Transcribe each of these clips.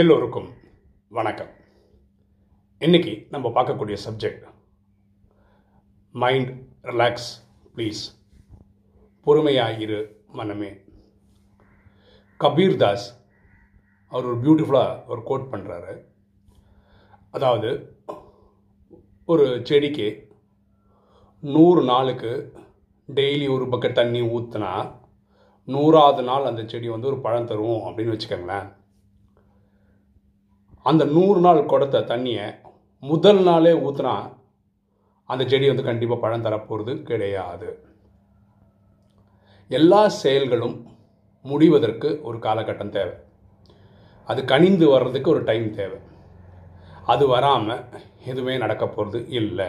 எல்லோருக்கும் வணக்கம் இன்னைக்கு நம்ம பார்க்கக்கூடிய சப்ஜெக்ட் மைண்ட் ரிலாக்ஸ் ப்ளீஸ் பொறுமையாக இரு மனமே கபீர் தாஸ் அவர் ஒரு பியூட்டிஃபுல்லாக ஒரு கோட் பண்ணுறாரு அதாவது ஒரு செடிக்கு நூறு நாளுக்கு டெய்லி ஒரு பக்கெட் தண்ணி ஊற்றுனா நூறாவது நாள் அந்த செடி வந்து ஒரு பழம் தரும் அப்படின்னு வச்சுக்கோங்களேன் அந்த நூறு நாள் கொடுத்த தண்ணியை முதல் நாளே ஊற்றுனா அந்த செடி வந்து கண்டிப்பாக பழம் தரப்போகிறது கிடையாது எல்லா செயல்களும் முடிவதற்கு ஒரு காலகட்டம் தேவை அது கனிந்து வர்றதுக்கு ஒரு டைம் தேவை அது வராமல் எதுவுமே நடக்க போகிறது இல்லை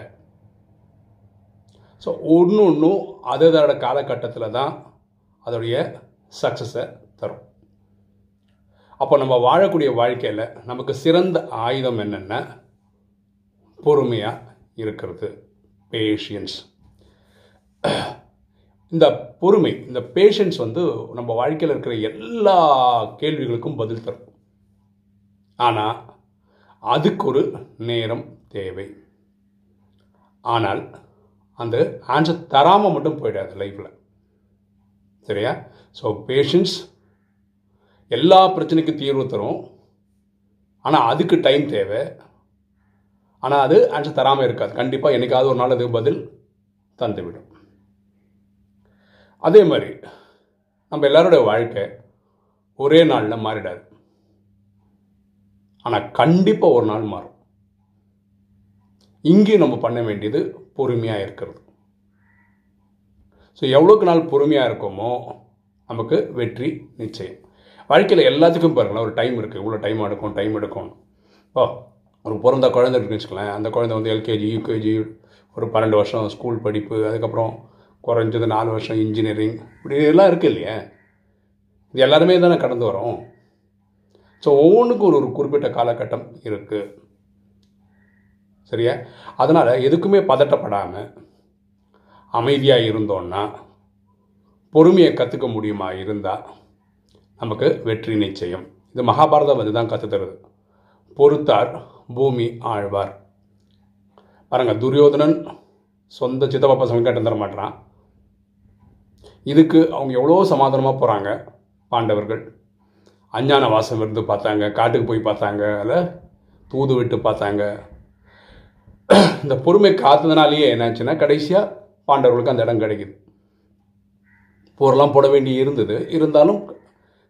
ஸோ ஒன்று ஒன்றும் அதோட காலகட்டத்தில் தான் அதோடைய சக்ஸஸை தரும் அப்போ நம்ம வாழக்கூடிய வாழ்க்கையில் நமக்கு சிறந்த ஆயுதம் என்னென்ன பொறுமையாக இருக்கிறது பேஷியன்ஸ் இந்த பொறுமை இந்த பேஷன்ஸ் வந்து நம்ம வாழ்க்கையில் இருக்கிற எல்லா கேள்விகளுக்கும் பதில் தரும் ஆனால் அதுக்கு ஒரு நேரம் தேவை ஆனால் அந்த ஆன்சர் தராமல் மட்டும் போயிடாது லைஃப்பில் சரியா ஸோ பேஷன்ஸ் எல்லா பிரச்சனைக்கும் தீர்வு தரும் ஆனால் அதுக்கு டைம் தேவை ஆனால் அது ஆன்சர் தராமல் இருக்காது கண்டிப்பாக என்றைக்காவது ஒரு நாள் அது பதில் தந்துவிடும் அதே மாதிரி நம்ம எல்லோருடைய வாழ்க்கை ஒரே நாளில் மாறிடாது ஆனால் கண்டிப்பாக ஒரு நாள் மாறும் இங்கேயும் நம்ம பண்ண வேண்டியது பொறுமையாக இருக்கிறது ஸோ எவ்வளோக்கு நாள் பொறுமையாக இருக்கோமோ நமக்கு வெற்றி நிச்சயம் வாழ்க்கையில் எல்லாத்துக்கும் பாருங்களேன் ஒரு டைம் இருக்குது இவ்வளோ டைம் எடுக்கும் டைம் எடுக்கும் ஓ ஒரு பிறந்த குழந்தை இருக்குன்னு வச்சுக்கலாம் அந்த குழந்தை வந்து எல்கேஜி யூகேஜி ஒரு பன்னெண்டு வருஷம் ஸ்கூல் படிப்பு அதுக்கப்புறம் குறைஞ்சது நாலு வருஷம் இன்ஜினியரிங் இப்படி எல்லாம் இருக்குது இல்லையா இது எல்லாருமே தானே கடந்து வரோம் ஸோ ஒவ்வொன்றுக்கும் ஒரு ஒரு குறிப்பிட்ட காலகட்டம் இருக்குது சரியா அதனால் எதுக்குமே பதட்டப்படாமல் அமைதியாக இருந்தோன்னா பொறுமையை கற்றுக்க முடியுமா இருந்தால் நமக்கு வெற்றி நிச்சயம் இது மகாபாரதம் வந்து தான் கற்று தருது பொறுத்தார் பூமி ஆழ்வார் பாருங்கள் துரியோதனன் சொந்த சித்தப்பா சமைக்க கேட்டு தர மாட்டான் இதுக்கு அவங்க எவ்வளோ சமாதானமாக போகிறாங்க பாண்டவர்கள் அஞ்ஞான வாசம் இருந்து பார்த்தாங்க காட்டுக்கு போய் பார்த்தாங்க இல்லை தூது விட்டு பார்த்தாங்க இந்த பொறுமை காத்ததுனாலேயே என்னாச்சுன்னா கடைசியாக பாண்டவர்களுக்கு அந்த இடம் கிடைக்குது போரெல்லாம் போட வேண்டி இருந்தது இருந்தாலும்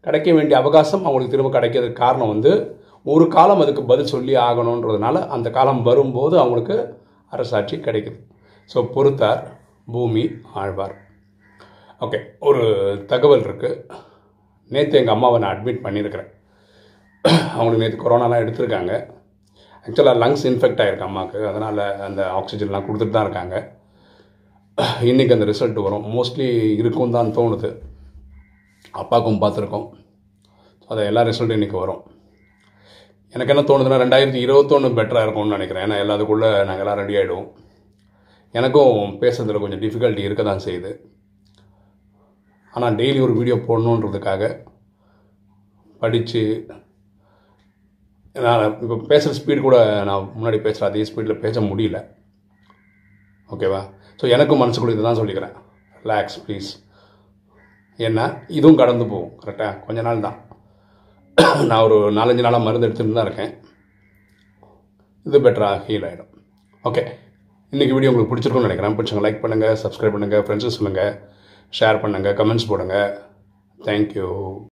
கிடைக்க வேண்டிய அவகாசம் அவங்களுக்கு திரும்ப கிடைக்கிறதுக்கு காரணம் வந்து ஒரு காலம் அதுக்கு பதில் சொல்லி ஆகணுன்றதுனால அந்த காலம் வரும்போது அவங்களுக்கு அரசாட்சி கிடைக்குது ஸோ பொறுத்தார் பூமி ஆழ்வார் ஓகே ஒரு தகவல் இருக்குது நேற்று எங்கள் அம்மாவை நான் அட்மிட் பண்ணியிருக்கிறேன் அவங்களுக்கு நேற்று கொரோனாலாம் எடுத்திருக்காங்க ஆக்சுவலாக லங்ஸ் இன்ஃபெக்ட் ஆகிருக்கு அம்மாவுக்கு அதனால் அந்த ஆக்சிஜன்லாம் கொடுத்துட்டு தான் இருக்காங்க இன்றைக்கி அந்த ரிசல்ட் வரும் மோஸ்ட்லி இருக்கும் தான் தோணுது அப்பாவுக்கும் பார்த்துருக்கோம் அதை எல்லா ரிசல்ட்டும் இன்றைக்கி வரும் எனக்கு என்ன தோணுதுன்னா ரெண்டாயிரத்தி இருபத்தொன்று பெட்டராக இருக்கும்னு நினைக்கிறேன் ஏன்னா எல்லாத்துக்குள்ளே நாங்கள் எல்லாம் ரெடி ஆகிடுவோம் எனக்கும் பேசுறதுல கொஞ்சம் டிஃபிகல்ட்டி இருக்க தான் செய்யுது ஆனால் டெய்லி ஒரு வீடியோ போடணுன்றதுக்காக படித்து நான் இப்போ பேசுகிற ஸ்பீடு கூட நான் முன்னாடி பேசுகிற அதே ஸ்பீடில் பேச முடியல ஓகேவா ஸோ எனக்கும் மனசுக்குள்ளே இதை தான் சொல்லிக்கிறேன் ரிலாக்ஸ் ப்ளீஸ் ஏன்னா இதுவும் கடந்து போகும் கரெக்டாக கொஞ்ச நாள் தான் நான் ஒரு நாலஞ்சு நாளாக மருந்து எடுத்துகிட்டு தான் இருக்கேன் இது பெட்டராக ஹீல் ஆகிடும் ஓகே இன்றைக்கி வீடியோ உங்களுக்கு பிடிச்சிருக்கும்னு நினைக்கிறேன் பிடிச்சவங்க லைக் பண்ணுங்கள் சப்ஸ்கிரைப் பண்ணுங்கள் ஃப்ரெண்ட்ஸ் சொல்லுங்கள் ஷேர் பண்ணுங்கள் கமெண்ட்ஸ் போடுங்கள் தேங்க்யூ